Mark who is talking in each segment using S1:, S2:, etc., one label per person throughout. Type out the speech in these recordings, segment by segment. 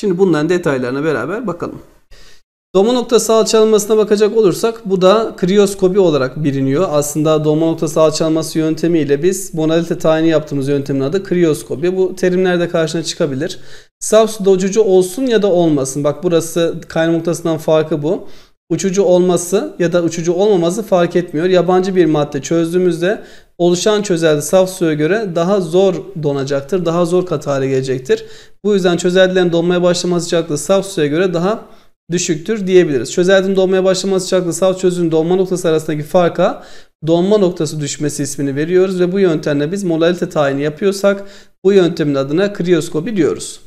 S1: Şimdi bunların detaylarına beraber bakalım. Doğma noktası alçalmasına bakacak olursak bu da krioskopi olarak biliniyor. Aslında doğma noktası alçalması yöntemiyle biz modalite tayini yaptığımız yöntemin adı krioskopi. Bu terimlerde karşına çıkabilir. Saf suda uçucu olsun ya da olmasın. Bak burası kaynama noktasından farkı bu. Uçucu olması ya da uçucu olmaması fark etmiyor. Yabancı bir madde çözdüğümüzde oluşan çözelti saf suya göre daha zor donacaktır, daha zor katı hale gelecektir. Bu yüzden çözeltilerin donmaya başlama sıcaklığı saf suya göre daha düşüktür diyebiliriz. Çözeltinin donmaya başlama sıcaklığı saf çözünün donma noktası arasındaki farka donma noktası düşmesi ismini veriyoruz ve bu yöntemle biz molalite tayini yapıyorsak bu yöntemin adına kriyoskopi diyoruz.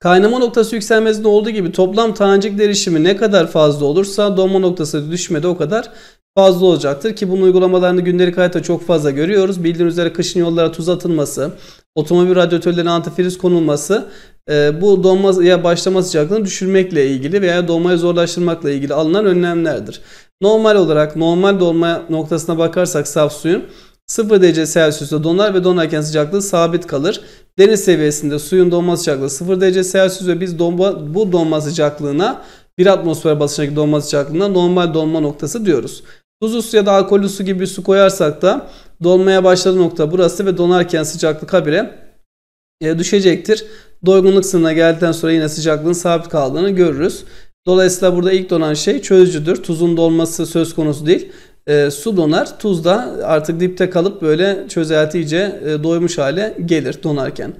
S1: Kaynama noktası yükselmesinde olduğu gibi toplam tanecik derişimi ne kadar fazla olursa donma noktası düşmede o kadar fazla olacaktır ki bunun uygulamalarını gündelik hayata çok fazla görüyoruz. Bildiğiniz üzere kışın yollara tuz atılması, otomobil radyatörlerine antifriz konulması e, bu donmaya başlama sıcaklığını düşürmekle ilgili veya donmayı zorlaştırmakla ilgili alınan önlemlerdir. Normal olarak normal donma noktasına bakarsak saf suyun 0 derece Celsius'ta donar ve donarken sıcaklığı sabit kalır. Deniz seviyesinde suyun donma sıcaklığı 0 derece Celsius ve biz donma, bu donma sıcaklığına bir atmosfer basıncındaki donma sıcaklığına normal donma noktası diyoruz. Tuzlu ya da alkolü su gibi bir su koyarsak da donmaya başladığı nokta burası ve donarken sıcaklık habire e, düşecektir. Doygunluk sınırına geldikten sonra yine sıcaklığın sabit kaldığını görürüz. Dolayısıyla burada ilk donan şey çözücüdür. Tuzun donması söz konusu değil. E, su donar, tuz da artık dipte kalıp böyle çözeltice e, doymuş hale gelir donarken.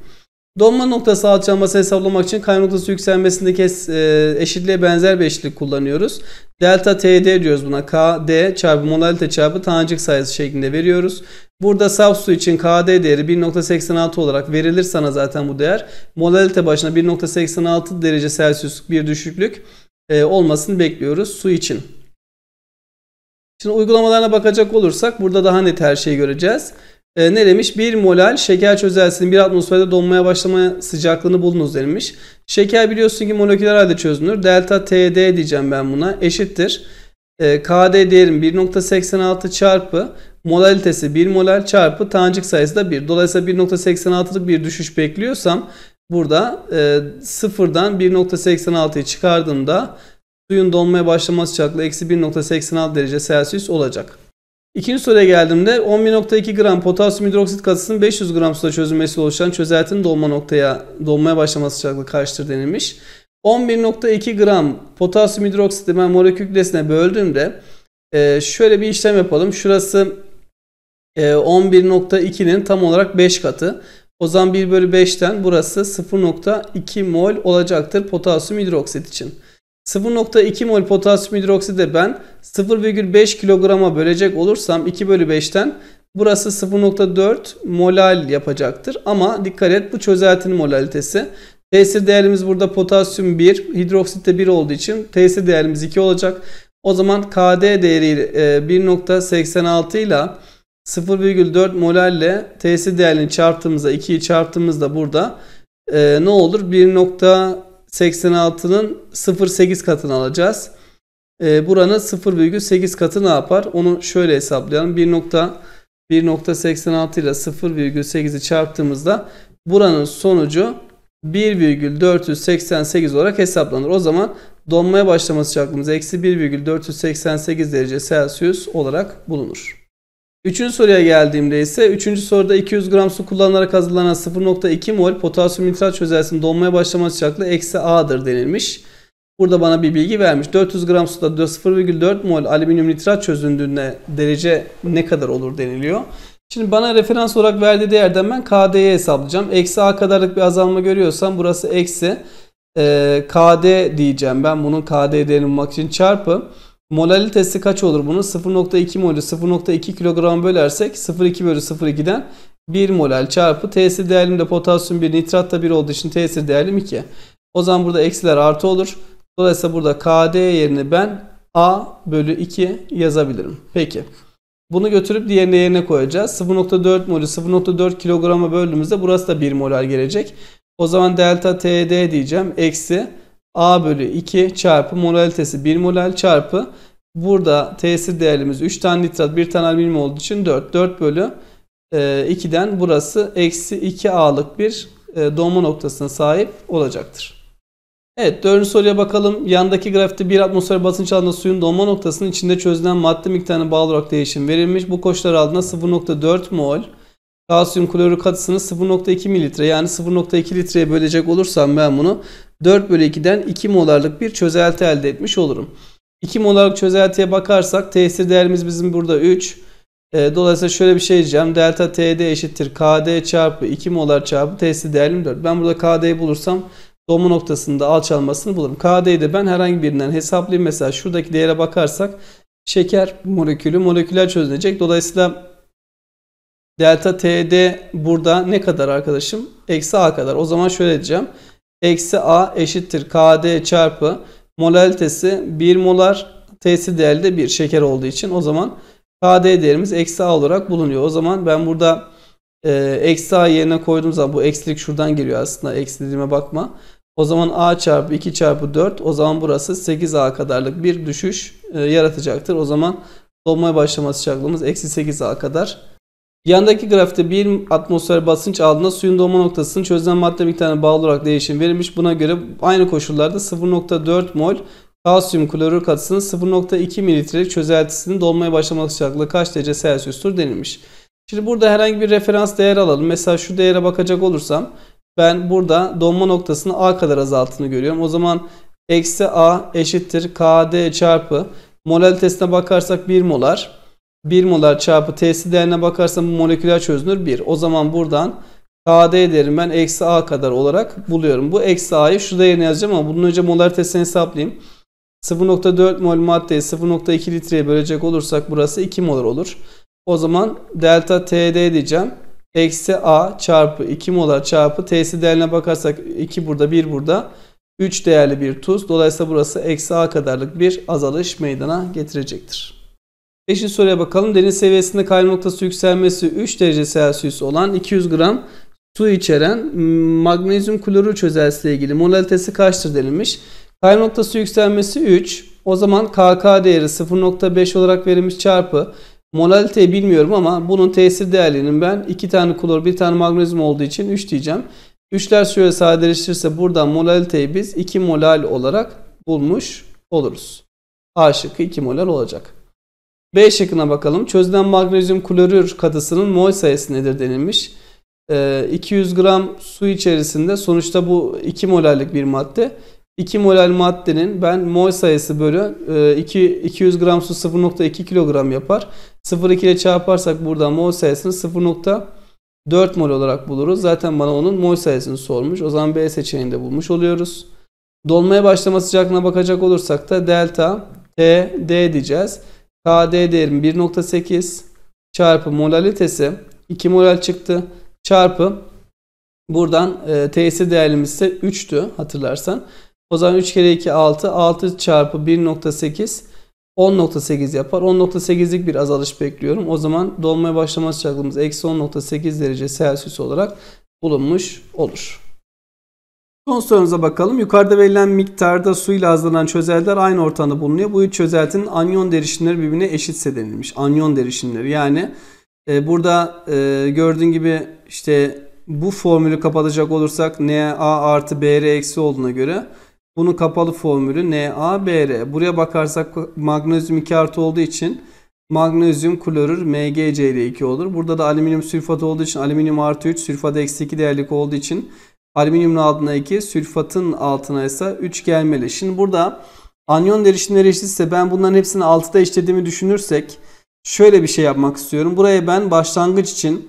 S1: Donma noktası alçalması hesaplamak için kay noktası yükselmesindeki e, eşitliğe benzer bir eşitlik kullanıyoruz. Delta TD diyoruz buna. KD çarpı molalite çarpı tanecik sayısı şeklinde veriyoruz. Burada saf su için KD değeri 1.86 olarak verilir sana zaten bu değer. Molalite başına 1.86 derece Celsius bir düşüklük e, olmasını bekliyoruz su için. Şimdi uygulamalarına bakacak olursak burada daha net her şeyi göreceğiz. E, ne demiş? 1 molal şeker çözelsinin 1 atmosferde donmaya başlama sıcaklığını bulunuz denilmiş. Şeker biliyorsun ki moleküler halde çözünür. Delta TD diyeceğim ben buna. Eşittir. E, KD değerim 1.86 çarpı molalitesi 1 molal çarpı tanecik sayısı da 1. Dolayısıyla 1.86'lık bir düşüş bekliyorsam burada e, sıfırdan 1.86'yı çıkardığımda suyun donmaya başlaması sıcaklığı eksi 1.86 derece Celsius olacak. İkinci soruya geldiğimde 11.2 gram potasyum hidroksit katısının 500 gram suda çözülmesiyle oluşan çözeltinin dolma noktaya dolmaya başlaması sıcaklığı kaçtır denilmiş. 11.2 gram potasyum hidroksiti ben molekül kütlesine böldüğümde e, şöyle bir işlem yapalım. Şurası 11.2'nin e, tam olarak 5 katı. O zaman 1 bölü 5'ten burası 0.2 mol olacaktır potasyum hidroksit için. 0.2 mol potasyum hidroksidi ben 0,5 kilograma bölecek olursam 2 bölü 5'ten burası 0.4 molal yapacaktır. Ama dikkat et bu çözeltinin molalitesi. Tesir değerimiz burada potasyum 1, hidroksit de 1 olduğu için tesir değerimiz 2 olacak. O zaman KD değeri 1.86 e, ile 0,4 molal ile tesir değerini çarptığımızda 2'yi çarptığımızda burada e, ne olur? 1. 86'nın 0.8 katını alacağız. E, buranın 0,8 katı ne yapar? Onu şöyle hesaplayalım. 1.86 ile 0,8'i çarptığımızda buranın sonucu 1,488 olarak hesaplanır. O zaman donmaya başlaması çarpımız eksi 1,488 derece Celsius olarak bulunur. Üçüncü soruya geldiğimde ise üçüncü soruda 200 gram su kullanılarak hazırlanan 0.2 mol potasyum nitrat çözelsin donmaya başlama sıcaklığı eksi A'dır denilmiş. Burada bana bir bilgi vermiş. 400 gram suda 0,4 mol alüminyum nitrat çözündüğünde derece ne kadar olur deniliyor. Şimdi bana referans olarak verdiği değerden ben KD'yi hesaplayacağım. Eksi A kadarlık bir azalma görüyorsam burası eksi. Ee, KD diyeceğim ben bunun KD değerini bulmak için çarpı. Molalitesi kaç olur bunun? 0.2 molü 0.2 kilogram bölersek 0.2 bölü 0.2'den 1 molal çarpı tesir değerlim de potasyum 1 nitrat da 1 olduğu için tesir değerim 2. O zaman burada eksiler artı olur. Dolayısıyla burada KD yerine ben A bölü 2 yazabilirim. Peki. Bunu götürüp diğerine yerine koyacağız. 0.4 molü 0.4 kilograma böldüğümüzde burası da 1 molar gelecek. O zaman delta TD diyeceğim. Eksi A bölü 2 çarpı molalitesi 1 molal çarpı burada tesir değerimiz 3 tane nitrat 1 tane alüminyum olduğu için 4. 4 bölü 2'den e, burası eksi 2 A'lık bir e, donma noktasına sahip olacaktır. Evet dördüncü soruya bakalım. Yandaki grafikte bir atmosfer basınç altında suyun donma noktasının içinde çözülen madde miktarına bağlı olarak değişim verilmiş. Bu koşullar altında 0.4 mol Kalsiyum klorür katısını 0.2 mililitre yani 0.2 litreye bölecek olursam ben bunu 4 bölü 2'den 2 molarlık bir çözelti elde etmiş olurum. 2 molarlık çözeltiye bakarsak tesir değerimiz bizim burada 3. E, dolayısıyla şöyle bir şey diyeceğim. Delta TD eşittir KD çarpı 2 molar çarpı tesir değerim 4. Ben burada KD'yi bulursam dolma noktasında alçalmasını bulurum. KD'yi de ben herhangi birinden hesaplayayım. Mesela şuradaki değere bakarsak şeker molekülü moleküler çözülecek. Dolayısıyla Delta TD burada ne kadar arkadaşım? Eksi A kadar. O zaman şöyle diyeceğim. Eksi A eşittir KD çarpı molalitesi 1 molar. T'si değerli bir şeker olduğu için. O zaman KD değerimiz eksi A olarak bulunuyor. O zaman ben burada e, eksi A yerine koyduğum zaman bu eksilik şuradan giriyor aslında. Eksi dediğime bakma. O zaman A çarpı 2 çarpı 4 o zaman burası 8A kadarlık bir düşüş e, yaratacaktır. O zaman dolmaya başlama sıcaklığımız eksi 8A kadar Yandaki grafikte 1 atmosfer basınç aldığında suyun donma noktasının çözünen madde miktarına bağlı olarak değişim verilmiş. Buna göre aynı koşullarda 0.4 mol kalsiyum klorür katısının 0.2 mililitrelik çözeltisinin dolmaya başlaması sıcaklığı kaç derece Celsius'tur denilmiş. Şimdi burada herhangi bir referans değer alalım. Mesela şu değere bakacak olursam ben burada donma noktasını A kadar azalttığını görüyorum. O zaman eksi A eşittir KD çarpı molalitesine bakarsak 1 molar. 1 molar çarpı T'si değerine bakarsam bu moleküler çözünür 1. O zaman buradan KD derim ben eksi A kadar olarak buluyorum. Bu eksi A'yı şurada yerine yazacağım ama bunun önce molaritesini hesaplayayım. 0.4 mol maddeyi 0.2 litreye bölecek olursak burası 2 molar olur. O zaman delta TD diyeceğim. Eksi A çarpı 2 molar çarpı T'si değerine bakarsak 2 burada 1 burada. 3 değerli bir tuz. Dolayısıyla burası eksi A kadarlık bir azalış meydana getirecektir. Beşinci soruya bakalım. Deniz seviyesinde kaynama noktası yükselmesi 3 derece Celsius olan 200 gram su içeren magnezyum klorür ile ilgili molalitesi kaçtır denilmiş. Kaynama noktası yükselmesi 3. O zaman KK değeri 0.5 olarak verilmiş çarpı molaliteyi bilmiyorum ama bunun tesir değerlerinin ben 2 tane klor 1 tane magnezyum olduğu için 3 diyeceğim. 3'ler şöyle sadeleştirirse buradan molaliteyi biz 2 molal olarak bulmuş oluruz. A şıkkı 2 molal olacak. B şıkkına bakalım. Çözülen magnezyum klorür katısının mol sayısı nedir denilmiş. 200 ee, gram su içerisinde sonuçta bu 2 molallik bir madde. 2 molal maddenin ben mol sayısı bölü 2, e, 200 gram su 0.2 kilogram yapar. 0.2 ile çarparsak burada mol sayısını 0.4 mol olarak buluruz. Zaten bana onun mol sayısını sormuş. O zaman B seçeneğini de bulmuş oluyoruz. Dolmaya başlama sıcaklığına bakacak olursak da delta T, D diyeceğiz. KD değerim 1.8 çarpı molalitesi 2 molal çıktı. Çarpı buradan e, TS değerimiz ise 3'tü hatırlarsan. O zaman 3 kere 2 6. 6 çarpı 1.8 10.8 yapar. 10.8'lik bir azalış bekliyorum. O zaman dolmaya başlama sıcaklığımız eksi 10.8 derece Celsius olarak bulunmuş olur. Son sorumuza bakalım. Yukarıda verilen miktarda suyla hazırlanan çözeltiler aynı ortamda bulunuyor. Bu üç çözeltinin anyon derişimleri birbirine eşitse denilmiş. Anyon derişimleri yani e, burada e, gördüğün gibi işte bu formülü kapatacak olursak NA artı BR eksi olduğuna göre bunun kapalı formülü NaBr. Buraya bakarsak magnezyum 2 artı olduğu için magnezyum klorür MgCl2 olur. Burada da alüminyum sülfat olduğu için alüminyum artı 3 sülfat eksi 2 değerlik olduğu için Alüminyumun altına 2, sülfatın altına ise 3 gelmeli. Şimdi burada anyon derişimleri eşitse ben bunların hepsini 6'da eşitlediğimi düşünürsek şöyle bir şey yapmak istiyorum. Buraya ben başlangıç için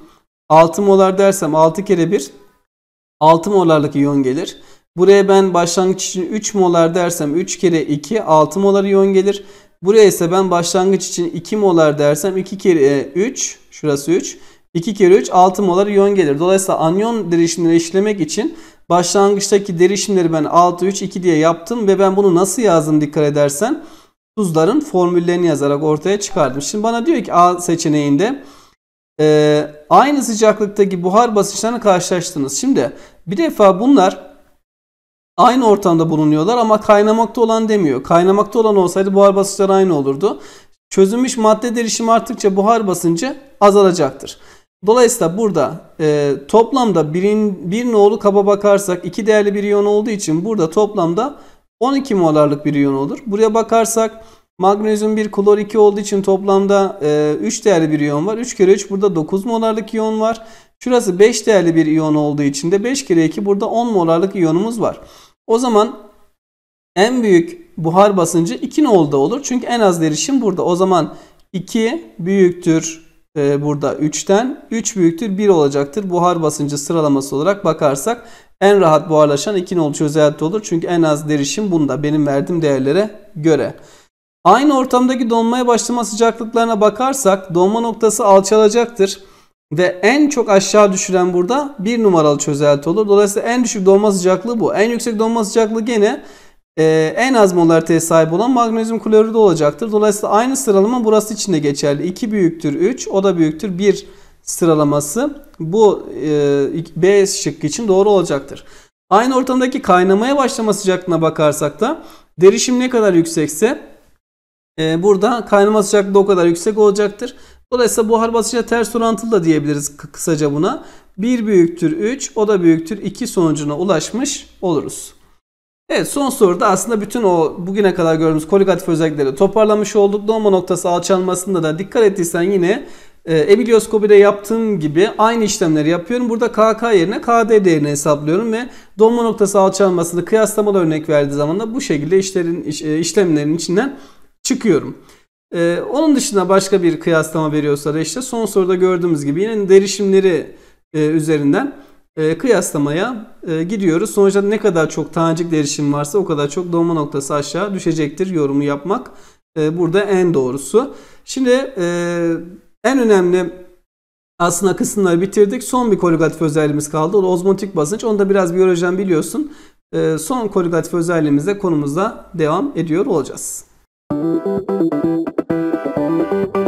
S1: 6 molar dersem 6 kere 1 6 molarlık iyon gelir. Buraya ben başlangıç için 3 molar dersem 3 kere 2 6 molar iyon gelir. Buraya ise ben başlangıç için 2 molar dersem 2 kere 3 şurası 3 2 kere 3 6 molar iyon gelir. Dolayısıyla anyon derişimleri işlemek için başlangıçtaki derişimleri ben 6 3 2 diye yaptım ve ben bunu nasıl yazdım dikkat edersen tuzların formüllerini yazarak ortaya çıkardım. Şimdi bana diyor ki A seçeneğinde e, aynı sıcaklıktaki buhar basınçlarını karşılaştınız. Şimdi bir defa bunlar aynı ortamda bulunuyorlar ama kaynamakta olan demiyor. Kaynamakta olan olsaydı buhar basınçları aynı olurdu. Çözülmüş madde derişimi arttıkça buhar basıncı azalacaktır. Dolayısıyla burada e, toplamda birin, bir nolu kaba bakarsak iki değerli bir iyon olduğu için burada toplamda 12 molarlık bir iyon olur. Buraya bakarsak magnezyum 1 klor 2 olduğu için toplamda e, 3 değerli bir iyon var. 3 kere 3 burada 9 molarlık iyon var. Şurası 5 değerli bir iyon olduğu için de 5 kere 2 burada 10 molarlık iyonumuz var. O zaman en büyük buhar basıncı 2 nolda olur. Çünkü en az derişim burada. O zaman 2 büyüktür e, burada 3'ten 3 büyüktür 1 olacaktır. Buhar basıncı sıralaması olarak bakarsak en rahat buharlaşan 2 nolu çözelti olur. Çünkü en az derişim bunda benim verdiğim değerlere göre. Aynı ortamdaki donmaya başlama sıcaklıklarına bakarsak donma noktası alçalacaktır. Ve en çok aşağı düşüren burada 1 numaralı çözelti olur. Dolayısıyla en düşük donma sıcaklığı bu. En yüksek donma sıcaklığı gene e, en az molar sahip olan magnezyum klorür de olacaktır. Dolayısıyla aynı sıralama burası için de geçerli. 2 büyüktür 3, o da büyüktür 1 sıralaması bu e, B şıkkı için doğru olacaktır. Aynı ortamdaki kaynamaya başlama sıcaklığına bakarsak da derişim ne kadar yüksekse e, burada kaynama sıcaklığı o kadar yüksek olacaktır. Dolayısıyla buhar basınçla ters orantılı da diyebiliriz kısaca buna. 1 büyüktür 3 o da büyüktür 2 sonucuna ulaşmış oluruz. Evet son soruda aslında bütün o bugüne kadar gördüğümüz koligatif özellikleri toparlamış olduk. Dolma noktası alçalmasında da dikkat ettiysen yine e, ebilioskopide yaptığım gibi aynı işlemleri yapıyorum. Burada KK yerine KD değerini hesaplıyorum ve dolma noktası alçalmasını kıyaslamalı örnek verdiği zaman da bu şekilde işlerin e, işlemlerin içinden çıkıyorum. E, onun dışında başka bir kıyaslama veriyorsa da işte son soruda gördüğümüz gibi yine derişimleri e, üzerinden e, kıyaslamaya e, gidiyoruz. Sonuçta ne kadar çok tanecik derişim varsa o kadar çok dolma noktası aşağı düşecektir yorumu yapmak. E, burada en doğrusu. Şimdi e, en önemli aslında kısımları bitirdik. Son bir korrigatif özelliğimiz kaldı. O da ozmotik basınç. Onu da biraz biyolojiden biliyorsun. E, son korrigatif özelliğimizle konumuzda devam ediyor olacağız. Müzik